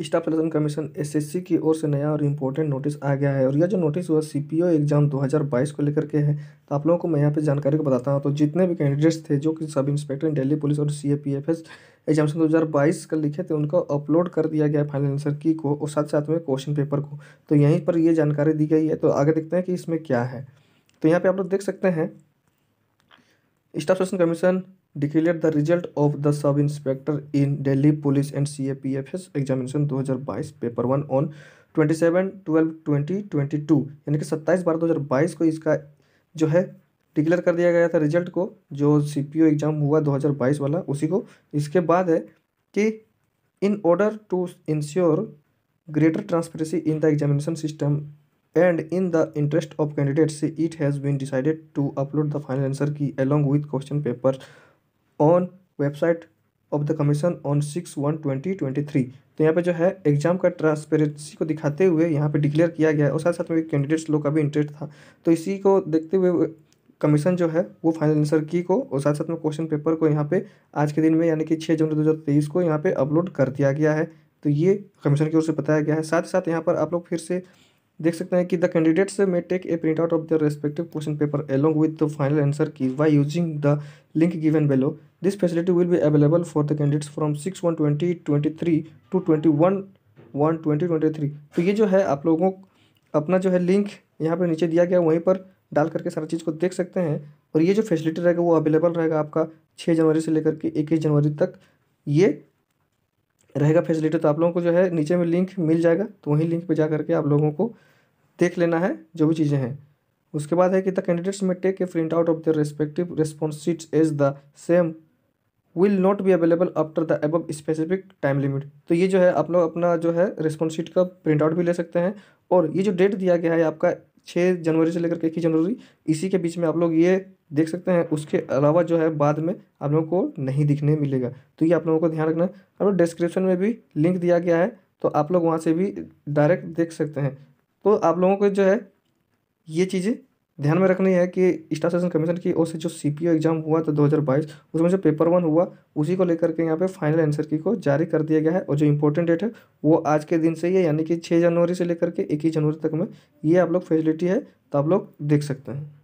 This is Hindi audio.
स्टाफ सिलेक्शन कमीशन एसएससी की ओर से नया और इम्पोर्टेंट नोटिस आ गया है और यह जो नोटिस हुआ सीपीओ एग्जाम 2022 को लेकर के है तो आप लोगों को मैं यहाँ पे जानकारी को बताता हूँ तो जितने भी कैंडिडेट्स थे जो कि सब इंस्पेक्टर दिल्ली पुलिस और C A P F S examination दो हज़ार बाईस का लिखे थे उनको अपलोड कर दिया गया फाइनल आंसर की को और साथ साथ में क्वेश्चन पेपर को तो यहीं पर ये जानकारी दी गई है तो आगे देखते हैं कि इसमें क्या है तो यहाँ पर आप लोग देख सकते हैं स्टाफ सेशन commission declare the result of the sub inspector in Delhi police and C A P F S examination दो हज़ार बाईस paper one on twenty seven twelve twenty twenty two यानी कि सत्ताईस बारह दो हज़ार बाईस को इसका जो है डिक्लेयर कर दिया गया था रिजल्ट को जो सी पी ओ एग्ज़ाम हुआ दो हज़ार बाईस वाला उसी को इसके बाद है कि in order to ensure greater transparency in the examination system in the interest of candidate से it has been decided to upload the final answer key along with question paper on website of the commission on six one twenty twenty three तो यहाँ पे जो है एग्जाम का ट्रांसपेरेंसी को दिखाते हुए यहाँ पे डिक्लेयर किया गया है और साथ साथ में कैंडिडेट्स लोग का भी इंटरेस्ट था तो इसी को देखते हुए कमीशन जो है वो फाइनल आंसर की को और साथ साथ में क्वेश्चन पेपर को यहाँ पे आज के दिन में यानी कि छः जनवरी दो हज़ार तेईस को यहाँ पे अपलोड कर दिया गया है तो ये कमीशन की ओर से बताया गया है साथ ही साथ यहाँ पर आप लोग फिर से देख सकते हैं कि the candidates may take a print out of the respective question paper along with the final answer key by using the link given below this facility will be available for the candidates from six one twenty twenty three to twenty one one twenty twenty three तो ये जो है आप लोगों अपना जो है लिंक यहाँ पर नीचे दिया गया वहीं पर डाल करके सारा चीज़ को देख सकते हैं और ये जो फैसिलिटी रहेगा वो अवेलेबल रहेगा आपका छः जनवरी से लेकर के इक्कीस जनवरी तक ये रहेगा फैसिलिटी तो आप लोगों को जो है नीचे में लिंक मिल जाएगा तो वहीं लिंक पे जा करके आप लोगों को देख लेना है जो भी चीज़ें हैं उसके बाद है कि the candidates may take a print out of the respective response sheets as the same will not be available after the एब स्पेसिफिक टाइम लिमिट तो ये जो है आप लोग अपना जो है रिस्पॉन्स शीट का प्रिंट आउट भी ले सकते हैं और ये जो डेट दिया गया है आपका छः जनवरी से लेकर के इक्कीस जनवरी इसी के बीच में आप लोग ये देख सकते हैं उसके अलावा जो है बाद में आप लोगों को नहीं दिखने मिलेगा तो ये आप लोगों को ध्यान रखना है और डिस्क्रिप्शन में भी लिंक दिया गया है तो आप लोग वहाँ से भी डायरेक्ट देख सकते हैं तो आप लोगों को जो है ये चीज़ें ध्यान में रखनी है कि स्टार सेशन कमीशन की ओर से जो सी एग्ज़ाम हुआ था बाईस उसमें जो पेपर वन हुआ उसी को लेकर के यहाँ पे फाइनल आंसर की को जारी कर दिया गया है और जो इम्पोर्टेंट डेट है वो आज के दिन से ही है यानी कि छः जनवरी से लेकर के इक्कीस जनवरी तक में ये आप लोग फैसिलिटी है तो आप लोग देख सकते हैं